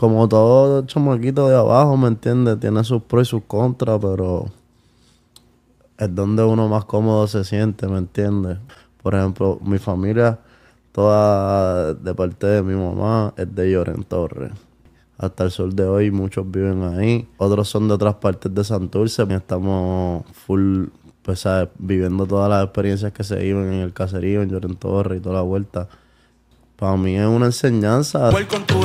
como todo chamaquito de abajo, ¿me entiendes? Tiene sus pros y sus contras, pero es donde uno más cómodo se siente, ¿me entiendes? Por ejemplo, mi familia, toda de parte de mi mamá, es de Llorentorre. Hasta el sol de hoy muchos viven ahí. Otros son de otras partes de Santurce. Estamos full, pues, viviendo todas las experiencias que se viven en el caserío, en Llorentorre y toda la vuelta. Para mí es una enseñanza. Voy con tu